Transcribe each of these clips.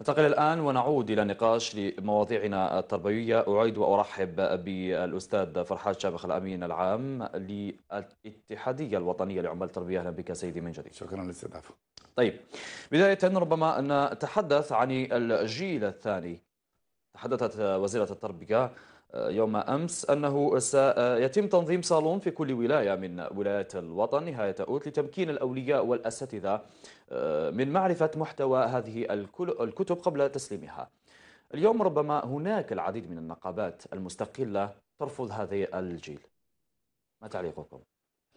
ننتقل الآن ونعود إلى النقاش لمواضيعنا التربوية أعيد وأرحب بالأستاذ فرحات شابخ الأمين العام للاتحادية الوطنية لعمال التربية أهلا بك سيدي من جديد شكرا للاستضافة طيب بداية ربما نتحدث عن الجيل الثاني تحدثت وزيرة التربية يوم أمس أنه سيتم تنظيم صالون في كل ولاية من ولايات الوطن نهاية أوت لتمكين الأولياء والأساتذة آه، من معرفة محتوى هذه الكتب قبل تسليمها اليوم ربما هناك العديد من النقابات المستقلة ترفض هذا الجيل ما تعليقكم؟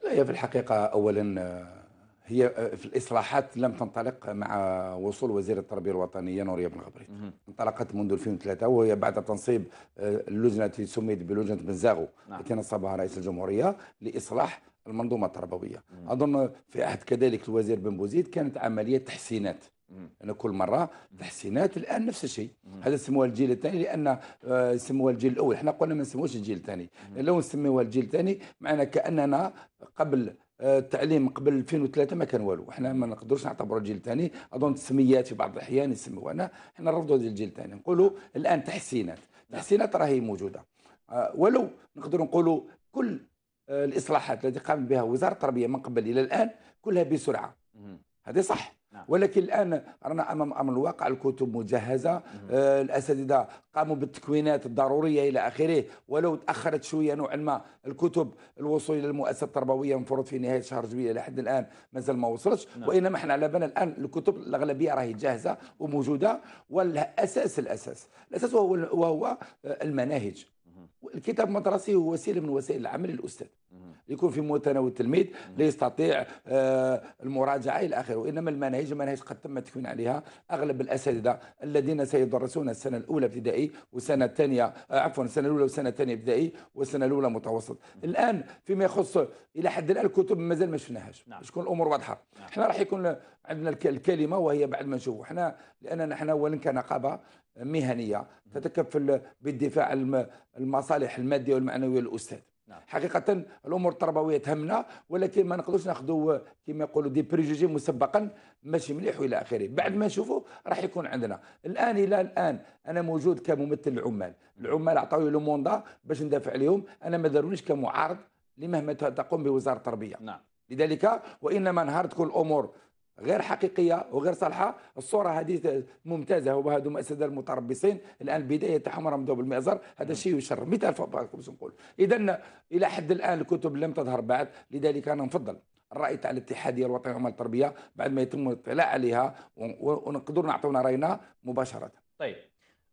لا هي في الحقيقة أولا آه، هي آه، في الإصلاحات لم تنطلق مع وصول وزير التربية الوطنية نورية بن غبريت انطلقت منذ 2003 وهي بعد تنصيب اللجنة التي سميت بلجنة بنزاغو نعم. التي نصبها رئيس الجمهورية لإصلاح المنظومه التربويه مم. اظن في عهد كذلك الوزير بن بوزيد كانت عمليه تحسينات أنا كل مرة تحسينات الآن نفس الشيء هذا سموه الجيل الثاني لأن آه، سموه الجيل الأول احنا قلنا ما نسموش الجيل الثاني لو نسميوها الجيل الثاني معنا كأننا قبل آه، التعليم قبل 2003 ما كان والو احنا ما نقدروش نعتبروا الجيل الثاني اظن التسميات في بعض الاحيان يسموها انا احنا نرفضوا الجيل الثاني نقولوا نعم. الان تحسينات نعم. تحسينات راهي موجوده آه، ولو نقدروا نقولوا كل آه، الاصلاحات التي قامت بها وزاره التربيه من قبل الى الان كلها بسرعه هذه صح نعم. ولكن الان رانا امام امر الواقع الكتب مجهزه آه، الاساتذه قاموا بالتكوينات الضروريه الى اخره ولو تاخرت شويه نوعا ما الكتب الوصول الى المؤسسه التربويه المفروض في نهايه شهر جويليه لحد الان مازال ما وصلتش نعم. وانما احنا على بالنا الان الكتب الاغلبيه راهي جاهزه وموجوده والاساس الاساس الاساس وهو المناهج الكتاب المدرسي هو وسيله من وسائل العمل الاستاذ يكون في متناول التلميذ لا يستطيع آه، المراجعه الى اخره وانما المناهج مناهج قد تم تكوين عليها اغلب الاساتذه الذين سيدرسون السنه الاولى ابتدائي والسنه الثانيه آه، عفوا السنه الاولى والسنه الثانيه ابتدائي والسنه الاولى متوسط الان فيما يخص الى حد الان الكتب مازال ما شفناهاش نعم. تكون الامور واضحه نعم. احنا راح يكون عندنا الكلمه وهي بعد ما نشوفوا احنا لاننا احنا اولا كنقابه مهنيه تتكفل بالدفاع عن المصالح الماديه والمعنويه للاستاذ نعم. حقيقه الامور التربويه تهمنا ولكن ما نقدروش ناخذوا كما يقولوا دي بريجوجي مسبقا ماشي مليح والى اخره بعد ما نشوفوا راح يكون عندنا الان الى الان انا موجود كممثل العمال العمال عطاوني لو موندا باش ندافع عليهم انا ما دارونيش كمعارض لمهما تقوم بوزارة التربيه نعم لذلك وانما نهار تكون الامور غير حقيقيه وغير صالحه الصوره هذه ممتازه وهذو الاساتذه المتربصين الان بدايه تاعهم راهم بالمئزر هذا نعم. الشيء يشر مثال فباركم نقول اذا الى حد الان الكتب لم تظهر بعد لذلك انا نفضل الراي تاع الاتحاديه الوطنيه للعمال التربيه بعد ما يتم الاطلاع عليها ونقدروا نعطونا راينا مباشره. طيب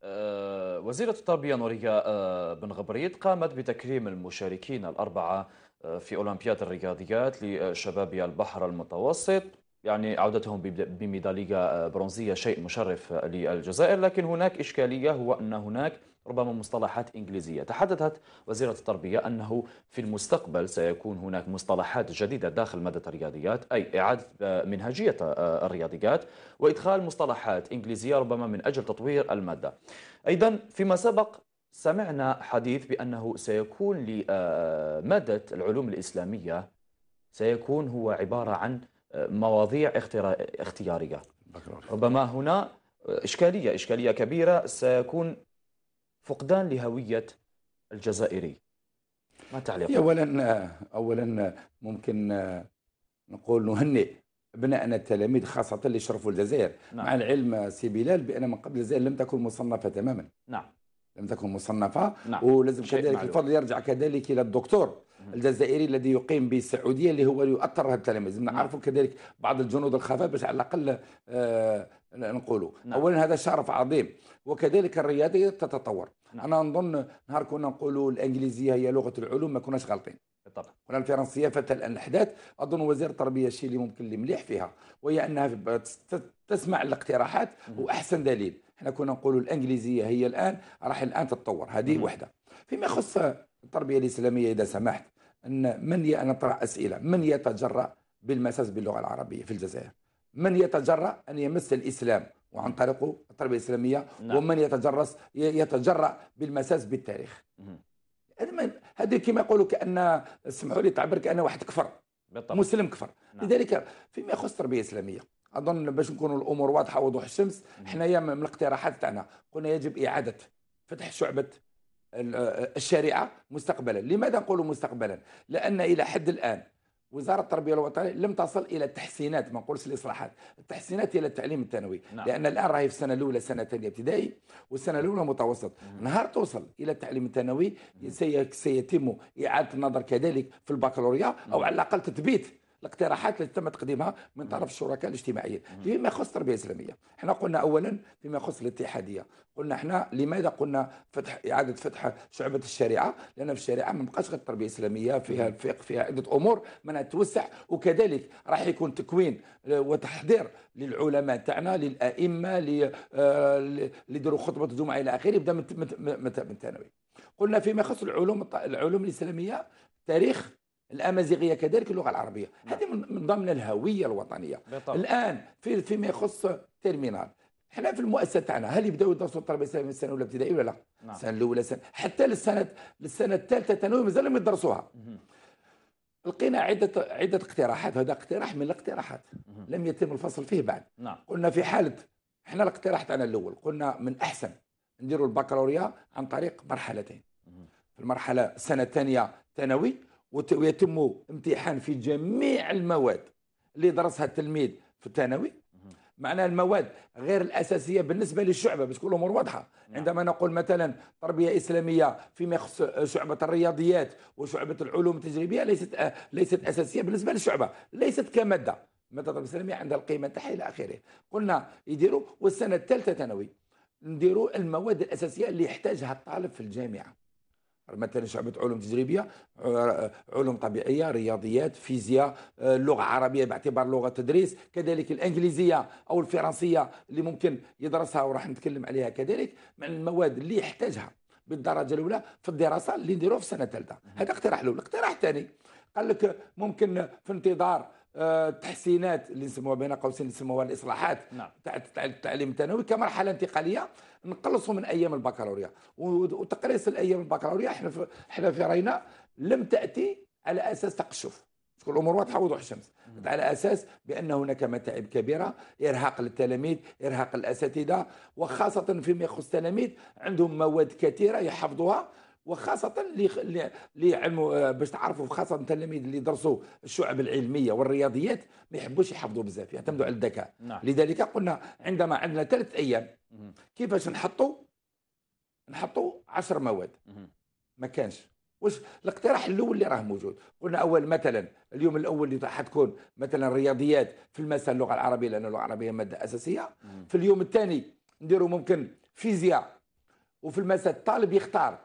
آه، وزيرة التربية نورية آه، بن غبريت قامت بتكريم المشاركين الأربعة آه، في أولمبياد الرياضيات لشباب البحر المتوسط يعني عودتهم بميدالية آه، برونزية شيء مشرف آه، للجزائر لكن هناك إشكالية هو أن هناك ربما مصطلحات إنجليزية تحدثت وزيرة التربية أنه في المستقبل سيكون هناك مصطلحات جديدة داخل مادة الرياضيات أي إعادة آه، منهجية الرياضيات وإدخال مصطلحات إنجليزية ربما من أجل تطوير المادة أيضا فيما سبق سمعنا حديث بأنه سيكون لمادة العلوم الإسلامية سيكون هو عبارة عن مواضيع اختيارية ربما هنا إشكالية إشكالية كبيرة سيكون فقدان لهوية الجزائري ما تعليقك؟ أولا أولا ممكن نقول نهنئ ابناءنا التلاميذ خاصة اللي شرفوا الجزائر نعم. مع العلم سي بلال بأن من قبل الجزائر لم تكن مصنفة تماما نعم لم تكن مصنفة نعم. ولازم كذلك الفضل يرجع كذلك إلى الدكتور الجزائري الذي يقيم بالسعوديه اللي هو يؤثر التلاميذ نعرفوا كذلك بعض الجنود الخفاء باش على الاقل آه نقولوا نعم. اولا هذا شرف عظيم وكذلك الرياضه تتطور نعم. انا نظن نهار كنا نقولوا الانجليزيه هي لغه العلوم ما كناش غالطين بالطبع قلنا الفرنسيه فتى الان الاحداث اظن وزير التربيه الشيء اللي ممكن اللي مليح فيها وهي انها تسمع الاقتراحات واحسن دليل احنا كنا نقولوا الانجليزيه هي الان راح الان تتطور هذه وحده فيما يخص التربية الإسلامية إذا سمحت أن من ي... أنا أطرح أسئلة من يتجرأ بالمساس باللغة العربية في الجزائر من يتجرأ أن يمس الإسلام وعن طريق التربية الإسلامية نعم. ومن يتجرس يتجرأ بالمساس بالتاريخ هذا كما يقولوا كأن اسمحوا لي تعبر كأن واحد كفر بالطبع. مسلم كفر نعم. لذلك فيما يخص التربية الإسلامية أظن باش نكونوا الأمور واضحة وضوح الشمس حنايا من الاقتراحات تاعنا قلنا يجب إعادة فتح شعبة آه، الشريعه مستقبلا، لماذا نقول مستقبلا؟ لان الى حد الان وزاره التربيه الوطنيه لم تصل الى التحسينات ما نقولش الاصلاحات، التحسينات الى التعليم الثانوي، نعم. لان الان راهي في السنه الاولى سنه ثانيه ابتدائي والسنه الاولى متوسط، مم. نهار توصل الى التعليم الثانوي سيتم اعاده النظر كذلك في البكالوريا او على الاقل تثبيت الاقتراحات التي تم تقديمها من طرف الشركاء الاجتماعيين فيما يخص التربيه الاسلاميه احنا قلنا اولا فيما يخص الاتحاديه قلنا احنا لماذا قلنا فتح اعاده فتح شعبه الشريعه لان في الشريعه ما بقاش غير التربيه الاسلاميه فيها الفقه فيها عده امور منها توسع وكذلك راح يكون تكوين وتحضير للعلماء تاعنا للائمه اللي آه، يديروا خطبه الجمعه الى اخره يبدا من الثانوي قلنا فيما يخص العلوم العلوم الاسلاميه تاريخ الامازيغيه كذلك اللغه العربيه نعم. هذه من ضمن الهويه الوطنيه بطبع. الان في فيما يخص تيرمينال احنا في المؤسسه تاعنا هل يبداوا يدرسوا التربيه من السنه الاولى ابتدائي ولا لا؟ نعم. السنه الاولى سنة حتى للسنه للسنه الثالثه ثانوي مازال لم يدرسوها لقينا عده عده اقتراحات هذا اقتراح من الاقتراحات مه. لم يتم الفصل فيه بعد نعم. قلنا في حاله احنا الاقتراح تاعنا الاول قلنا من احسن نديروا البكالوريا عن طريق مرحلتين مه. في المرحله السنه الثانيه ثانوي ويتم امتحان في جميع المواد اللي درسها التلميذ في الثانوي معناها المواد غير الاساسيه بالنسبه للشعبه باش تكون الامور واضحه نعم. عندما نقول مثلا تربيه اسلاميه فيما يخص شعبه الرياضيات وشعبه العلوم التجريبيه ليست ليست اساسيه بالنسبه للشعبه ليست كماده ماده التربيه الاسلاميه عندها القيمه تاعها الى اخره قلنا يديروا والسنه الثالثه ثانوي نديروا المواد الاساسيه اللي يحتاجها الطالب في الجامعه مثلا شعبة علوم تجريبية علوم طبيعية رياضيات فيزياء اللغة آه، العربية باعتبار لغة تدريس كذلك الإنجليزية أو الفرنسية اللي ممكن يدرسها وراح نتكلم عليها كذلك من المواد اللي يحتاجها بالدرجة الأولى في الدراسة اللي نديروها في السنة الثالثة هذا اقتراح الأول الاقتراح الثاني قال لك ممكن في انتظار آه، تحسينات اللي نسموها بين قوسين نسموها الاصلاحات نعم. تاع التعليم الثانوي كمرحله انتقاليه نقلصوا من ايام البكالوريا وتقريص الايام البكالوريا احنا في احنا في راينا لم تاتي على اساس تقشف تكون الامور واضحه وضوح الشمس على اساس بان هناك متاعب كبيره ارهاق للتلاميذ ارهاق الاساتذه وخاصه فيما يخص التلاميذ عندهم مواد كثيره يحفظوها وخاصة اللي اللي علموا آه، باش تعرفوا خاصة التلاميذ اللي درسوا الشعب العلمية والرياضيات ما يحبوش يحفظوا بزاف يعتمدوا على الذكاء نعم. لذلك قلنا عندما عندنا ثلاث أيام كيفاش نحطوا نحطوا عشر مواد ما كانش واش الاقتراح الاول اللي راه موجود قلنا اول مثلا اليوم الاول اللي حتكون مثلا رياضيات في المساء اللغه العربيه لان اللغه العربيه ماده اساسيه في اليوم الثاني نديروا ممكن فيزياء وفي المساء الطالب يختار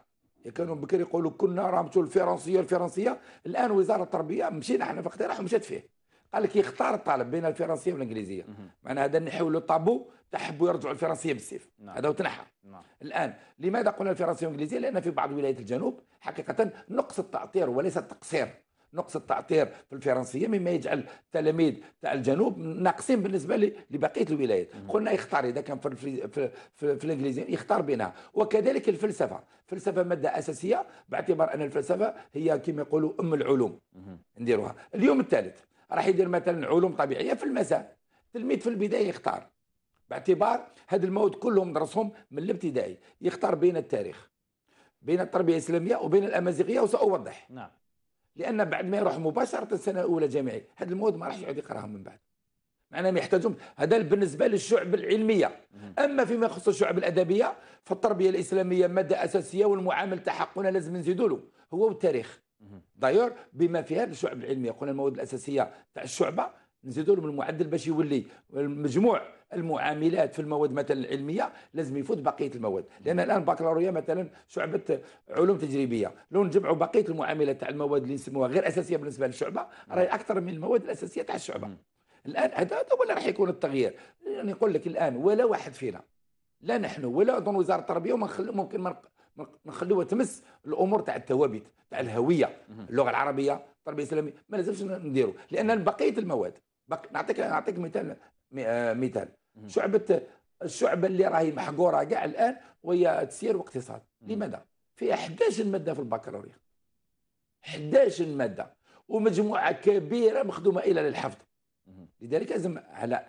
كانوا بكري يقولوا كنا راهم الفرنسيه الفرنسيه الان وزاره التربيه مشينا احنا في اقتراح ومشات فيه قال لك يختار الطالب بين الفرنسيه والانجليزيه معنى هذا نحيوا له طابو تحبوا يرجعوا الفرنسيه بالسيف نعم. هذا وتنحى نعم. الان لماذا قلنا الفرنسيه والانجليزيه لان في بعض ولايات الجنوب حقيقه نقص التاطير وليس التقصير نقص التعطير في الفرنسيه مما يجعل التلاميذ تاع الجنوب ناقصين بالنسبه لبقيه الولايات قلنا يختار اذا كان في, في, في, في الانجليزيه يختار بينها وكذلك الفلسفه الفلسفه ماده اساسيه باعتبار ان الفلسفه هي كما يقولوا ام العلوم نديروها اليوم الثالث راح يدير مثلا علوم طبيعيه في المساء تلميذ في البدايه يختار باعتبار هذا المواد كلهم درسهم من الابتدائي يختار بين التاريخ بين التربيه الاسلاميه وبين الامازيغيه وساوضح نعم لان بعد ما يروح مباشره السنه الاولى جامعي هذا المواد ما راح يعود يقراهم من بعد معناها ما يحتاجهم هذا بالنسبه للشعب العلميه اما فيما يخص الشعب الادبيه فالتربيه الاسلاميه ماده اساسيه والمعامل تحقنا لازم نزيدوا له هو والتاريخ دايور بما فيها الشعب العلميه قلنا المواد الاساسيه تاع الشعبه نزيدوا له من المعدل باش يولي المجموع المعاملات في المواد مثلا العلميه لازم يفوت بقيه المواد لان الان بكالوريا مثلا شعبه علوم تجريبيه لو نجمعوا بقيه المعاملات تاع المواد اللي نسموها غير اساسيه بالنسبه للشعبه راهي اكثر من المواد الاساسيه تاع الشعبه الان هذا هو اللي راح يكون التغيير يعني نقول لك الان ولا واحد فينا لا نحن ولا اظن وزاره التربيه وما ممكن ما نخلوها تمس الامور تاع الثوابت تاع الهويه اللغه العربيه التربيه الاسلاميه ما لازمش نديروا لان بقيه المواد بق... نعطيك نعطيك مثال آه، مثال شعبه الشعبه اللي راهي محقوره كاع الان وهي تسير واقتصاد لماذا؟ فيها 11 ماده في البكالوريا 11 ماده ومجموعه كبيره مخدومه الى للحفظ لذلك لازم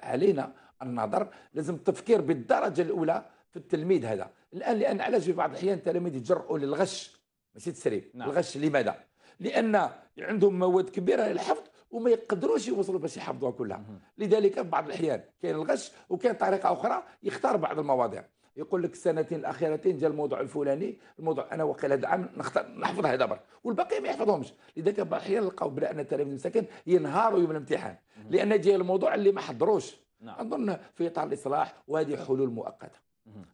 علينا النظر لازم التفكير بالدرجه الاولى في التلميذ هذا الان لان علاش في بعض الاحيان التلاميذ يتجرؤوا للغش ماشي تسريب نعم. الغش لماذا؟ لان عندهم مواد كبيره للحفظ وما يقدروش يوصلوا باش يحفظوها كلها لذلك في بعض الاحيان كاين الغش وكاين طريقه اخرى يختار بعض المواضيع يقول لك السنتين الاخيرتين جا الموضوع الفلاني الموضوع انا وقيل هذا العام نختار نحفظ هذا برك والباقي ما يحفظهمش لذلك بعض الاحيان نلقاو بلا ان التلاميذ المساكين ينهاروا يوم الامتحان لان جاء الموضوع اللي ما حضروش نعم. اظن في اطار الاصلاح وهذه حلول مؤقته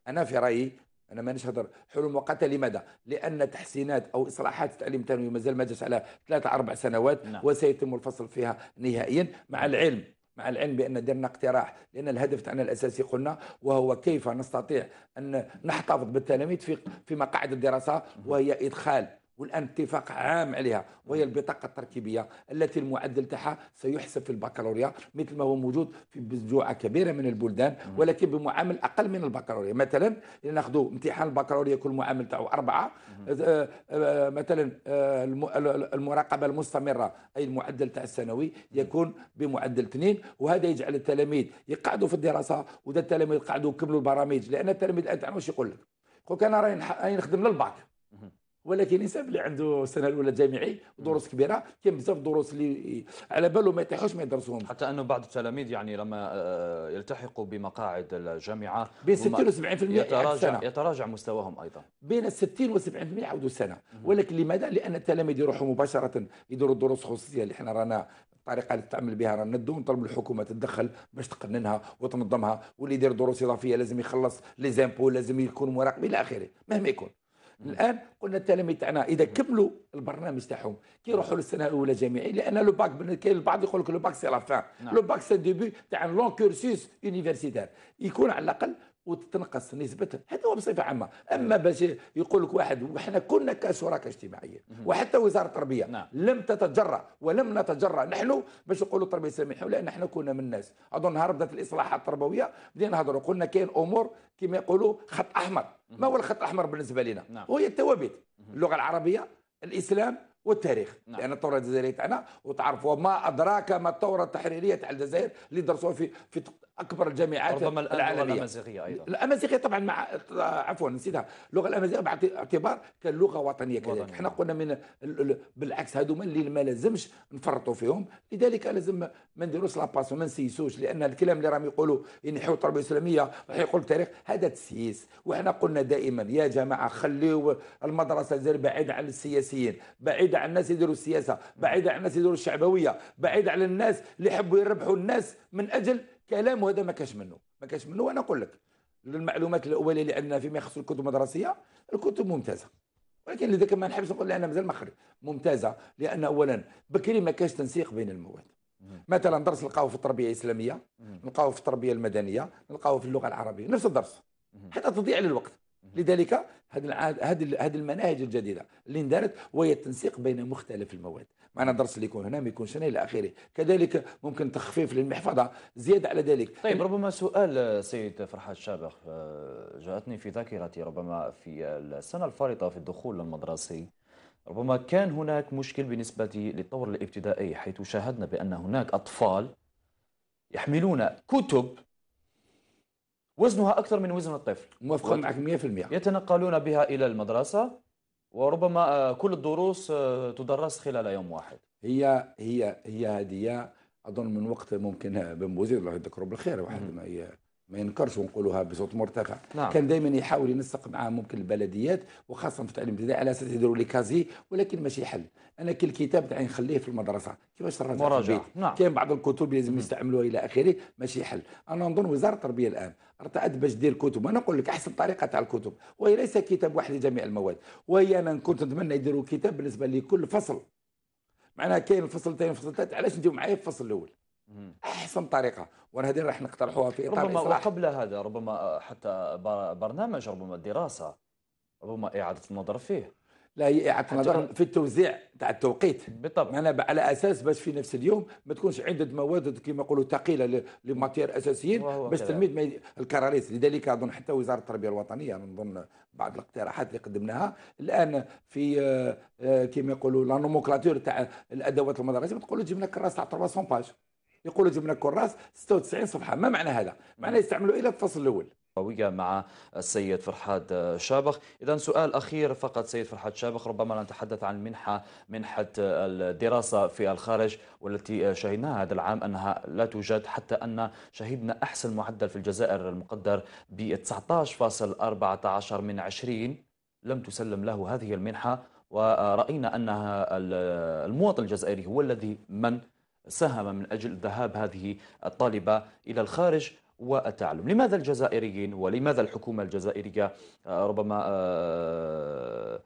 انا في رايي انا مانيش هضر حلول مؤقته لماذا؟ لان تحسينات او اصلاحات التعليم الثانوي مازال ما جاش على ثلاث اربع سنوات نعم. وسيتم الفصل فيها نهائيا مع نعم. العلم مع العلم بان درنا اقتراح لان الهدف تاعنا الاساسي قلنا وهو كيف نستطيع ان نحتفظ بالتلاميذ في في مقاعد الدراسه وهي ادخال والان اتفاق عام عليها وهي نعم. البطاقه التركيبيه التي المعدل تاعها سيحسب في البكالوريا مثل ما هو موجود في مجموعه كبيره من البلدان نعم. ولكن بمعامل اقل من البكالوريا مثلا ناخذوا امتحان البكالوريا كل معامل تاعو اربعه نعم. آه، آه، مثلا آه، المراقبه المستمره اي المعدل تاع الثانوي يكون بمعدل اثنين وهذا يجعل التلاميذ يقعدوا في الدراسه وذا التلاميذ يقعدوا يكملوا البرامج لان التلاميذ الان واش يقول لك يقول لك انا راني نخدم للباك ولكن الانسان اللي عنده السنه الاولى الجامعي ودروس كبيره كاين بزاف الدروس اللي على باله ما يطيحوش ما يدرسوهم حتى انه بعض التلاميذ يعني لما آه، يلتحقوا بمقاعد الجامعه بين 60 و 70% يتراجع يتراجع مستواهم ايضا بين 60 و 70% يعاودوا سنه ولكن لماذا؟ لان التلاميذ يروحوا مباشره يديروا الدروس خصوصيه اللي احنا رانا الطريقه اللي تعمل بها رانا ندو نطلب الحكومه تتدخل باش تقننها وتنظمها واللي يدير دروس اضافيه لازم يخلص لي زامبو لازم يكون مراقب الى اخره مهما يكون الان قلنا التلاميذ تاعنا اذا كملوا البرنامج تاعهم كيروحوا للسنه الاولى جامعي لان لو باك كاين البعض يقول لك لو باك سي لا فان نعم. لو باك سي ديبي تاع لون كورسوس يونيفرسيتير يكون على الاقل وتتنقص نسبته هذا هو بصفة عامة أما باش يقول لك واحد وحنا كنا كشركاء اجتماعية وحتى وزارة التربية نعم. لم تتجرأ ولم نتجرأ نحن باش نقولوا التربية سامحوا لأن احنا كنا من الناس أظن نهار بدأت الإصلاحات التربوية بدينا نهضروا قلنا كاين أمور كما يقولوا خط أحمر ما هو الخط الأحمر بالنسبة لنا نعم. وهي الثوابت اللغة العربية الإسلام والتاريخ نعم. لان الثوره الجزائريه تاعنا وتعرفوا ما ادراك ما الثوره التحريريه تاع الجزائر اللي درسوها في في اكبر الجامعات ربما العالميه اللغه الامازيغيه ايضا الامازيغيه طبعا مع عفوا نسيتها اللغه الامازيغيه باعتبار كلغه وطنيه كذلك احنا قلنا من بالعكس هذوما اللي ما لازمش نفرطوا فيهم لذلك لازم ما نديروش لاباس وما نسيسوش لان الكلام اللي راهم يقولوا ينحيوا التربيه الاسلاميه يقول التاريخ هذا تسييس وحنا قلنا دائما يا جماعه خليوا المدرسه الجزائريه بعيده عن السياسيين بعيده عن الناس يديروا السياسه بعيده عن الناس يديروا الشعبويه بعيده عن الناس اللي يحبوا يربحوا الناس من اجل كلام هذا ما كاش منه ما كاش منه وانا نقول لك المعلومات الاوليه اللي عندنا فيما يخص الكتب المدرسيه الكتب ممتازه ولكن لذلك ما نحبش نقول لان مازال ما خرج ممتازه لان اولا بكري ما كاش تنسيق بين المواد مثلا درس نلقاوه في التربيه الاسلاميه نلقاوه في التربيه المدنيه نلقاوه في اللغه العربيه نفس الدرس حتى تضيع للوقت لذلك هذه هذه المناهج الجديده اللي اندارت وهي التنسيق بين مختلف المواد معنا درس اللي يكون هنا ما يكونش هنا الى اخره كذلك ممكن تخفيف للمحفظه زياده على ذلك طيب ربما سؤال سيد فرحات شابخ آه، جاءتني في ذاكرتي ربما في السنه الفارطه في الدخول المدرسي ربما كان هناك مشكل بالنسبه للطور الابتدائي حيث شاهدنا بان هناك اطفال يحملون كتب وزنها أكثر من وزن الطفل موافق معك 100% يتنقلون بها إلى المدرسة وربما آه، كل الدروس آه، تدرس خلال يوم واحد هي هي هي هدية أظن من وقت ممكن آه، بن بوزيد الله يذكره بالخير واحد ما هي ما ينكرش ونقولوها بصوت مرتفع نعم. كان دائما يحاول ينسق مع ممكن البلديات وخاصه في التعليم الابتدائي على اساس يديروا لي كازي ولكن ماشي حل انا كل كتاب تاعي نخليه في المدرسه كيفاش نراجع نعم. كاين بعض الكتب لازم يستعملوها الى اخره ماشي حل انا نظن وزاره التربيه الان ارتعد باش دير كتب وانا نقول لك احسن طريقه تاع الكتب وهي ليس كتاب واحد لجميع المواد وهي انا كنت نتمنى يديروا كتاب بالنسبه لكل فصل معناها كاين الفصل الثاني الفصل الثالث علاش نجيو معايا في الفصل الاول احسن طريقه وانا هذه راح نقترحوها في اطار ربما الإصلاح. وقبل هذا ربما حتى برنامج ربما دراسه ربما اعاده النظر فيه لا النظر في التوزيع تاع التوقيت بالطبع معناها على اساس باش في نفس اليوم ما تكونش عده مواد كما يقولوا ثقيله لماتير اساسيين باش التلميذ ما الكراريس لذلك اظن حتى وزاره التربيه الوطنيه نظن بعض الاقتراحات اللي قدمناها الان في آه، آه، كما يقولوا لا نوموكلاتور تاع الادوات المدرسيه ما تقولوا جبنا كراس تاع 300 باج يقولوا جبنا كراس 96 صفحه ما معنى هذا؟ معناه يستعملوا الى الفصل الاول قوية مع السيد فرحاد شابخ إذا سؤال أخير فقط سيد فرحاد شابخ ربما نتحدث عن منحة منحة الدراسة في الخارج والتي شهدناها هذا العام أنها لا توجد حتى أن شهدنا أحسن معدل في الجزائر المقدر ب 19.14 من 20 لم تسلم له هذه المنحة ورأينا أنها المواطن الجزائري هو الذي من ساهم من أجل ذهاب هذه الطالبة إلى الخارج والتعلم لماذا الجزائريين ولماذا الحكومة الجزائرية آه، ربما آه،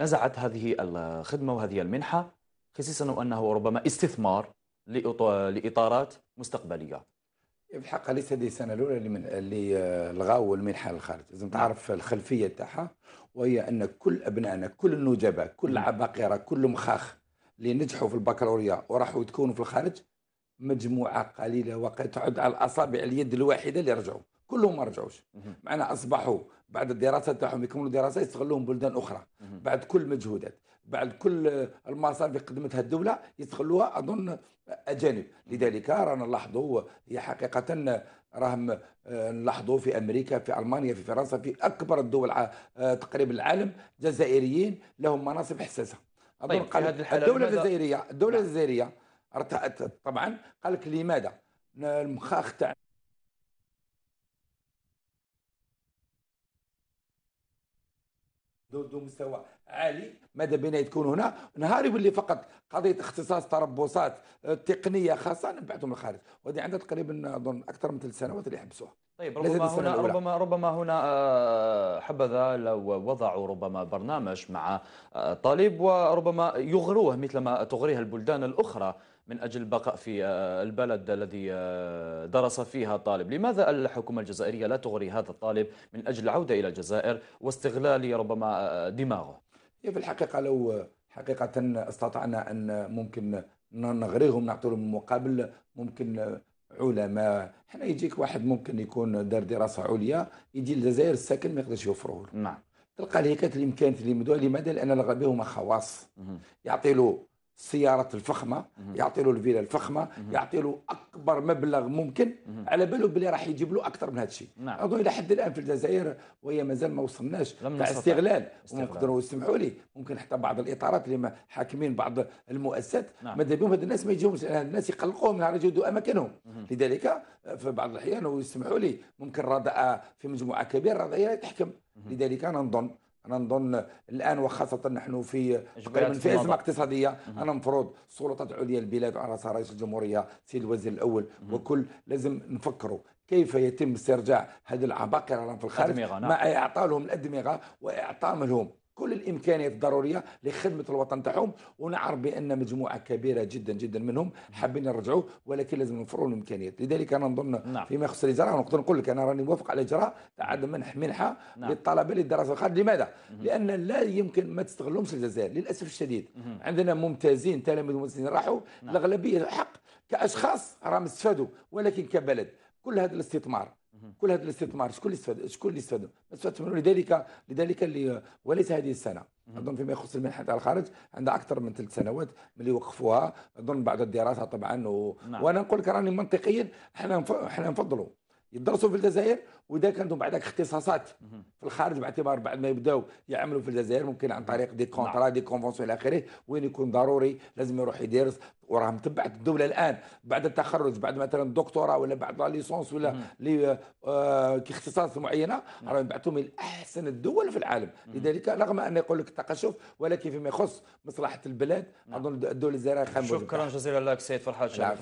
نزعت هذه الخدمة وهذه المنحة خصيصا أنه ربما استثمار لإطارات مستقبلية بحق ليس هذه السنه الاولى اللي من اللي آه، لغاو المنحه للخارج لازم تعرف الخلفيه تاعها وهي ان كل ابنائنا كل النجبه كل العباقره كل مخاخ اللي نجحوا في البكالوريا وراحوا تكونوا في الخارج مجموعه قليله وقد تعد على الاصابع اليد الواحده اللي رجعوا كلهم ما رجعوش معنا اصبحوا بعد الدراسه تاعهم يكملوا دراسه يستغلوهم بلدان اخرى بعد كل مجهودات بعد كل المصارف اللي قدمتها الدوله يستغلوها اظن اجانب لذلك رانا نلاحظوا هي حقيقه راهم آه، نلاحظوا في امريكا في المانيا في فرنسا في اكبر الدول آه، تقريبا العالم جزائريين لهم مناصب حساسه اظن طيب قال الدوله الجزائريه الدوله نعم. الجزائريه ارتأت طبعا قال لك لماذا المخاخ تاع ذو مستوى عالي ماذا بنا تكون هنا نهار يولي فقط قضيه اختصاص تربصات آه، تقنيه خاصه نبعثهم للخارج وهذه عندها تقريبا آه، اظن اكثر من ثلاث سنوات اللي حبسوها طيب ربما هنا الأولى. ربما ربما هنا آه، حبذا لو وضعوا ربما برنامج مع طالب وربما يغروه مثلما تغريها البلدان الاخرى من أجل البقاء في آه، البلد الذي آه، درس فيها طالب لماذا الحكومة الجزائرية لا تغري هذا الطالب من أجل العودة إلى الجزائر واستغلال ربما آه، دماغه هي في الحقيقة لو حقيقة استطعنا أن ممكن نغريهم نعطوا لهم مقابل ممكن علماء حنا يجيك واحد ممكن يكون دار دراسه عليا يجي للجزائر الساكن ما يقدرش يوفره نعم تلقى الهيكات كانت كانت اللي مدوها لماذا لان الغربيه هما خواص يعطي له السيارات الفخمه يعطي له الفيلا الفخمه يعطي له اكبر مبلغ ممكن على باله بلي راح يجيب له اكثر من هذا الشيء نعم. اظن الى حد الان في الجزائر وهي مازال ما وصلناش تاع استغلال ونقدروا يسمحوا لي ممكن حتى بعض الاطارات اللي حاكمين بعض المؤسسات نعم. ماذا بهم هاد الناس ما يجيوش الناس يقلقوهم نهار يجدوا اماكنهم لذلك في بعض الاحيان ويسمحوا لي ممكن رضاء في مجموعه كبيره رضاء تحكم لذلك انا نظن انا نظن الان وخاصه نحن في تقريبا في ازمه اقتصاديه انا مفروض السلطات العليا للبلاد على راسها رئيس الجمهوريه سيد الوزير الاول وكل لازم نفكروا كيف يتم استرجاع هذه العباقره في الخارج مع اعطائهم الادمغه واعطائهم نعم. لهم كل الامكانيات الضروريه لخدمه الوطن تاعهم ونعرف بان مجموعه كبيره جدا جدا منهم حابين يرجعوا ولكن لازم نوفروا الامكانيات لذلك انا نظن نعم. فيما يخص الاجراء نقدر نقول لك انا راني موافق على اجراء عدم منح منحه نعم. للطلبه للدراسه الخارج لماذا؟ مم. لان لا يمكن ما تستغلهمش الجزائر للاسف الشديد مم. عندنا ممتازين تلاميذ ممتازين راحوا نعم. الاغلبيه حق كاشخاص راهم استفادوا ولكن كبلد كل هذا الاستثمار كل هذا الاستثمار شكون اللي استفاد شكون اللي استفاد ما استفادش منه لذلك لذلك اللي وليس هذه السنه اظن فيما يخص المنحه تاع الخارج عندها اكثر من ثلاث سنوات ملي وقفوها اظن بعد الدراسه طبعا و... نعم. وانا نقول لك راني منطقيا احنا احنا نفضلوا يدرسوا في الجزائر واذا كانت بعدك اختصاصات في الخارج باعتبار بعد ما يبداو يعملوا في الجزائر ممكن عن طريق دي نعم. كونترا دي كونفونسيون الى اخره وين يكون ضروري لازم يروح يدرس وراه متبعة الدوله الان بعد التخرج بعد مثلا الدكتوراه ولا بعد لا ليسونس ولا لي آه معينه راه يبعثوا من احسن الدول في العالم لذلك رغم ان يقول لك التقشف ولكن فيما يخص مصلحه البلاد نعم. اظن الدول الجزائريه شكرا جزيلا لك سيد فرحات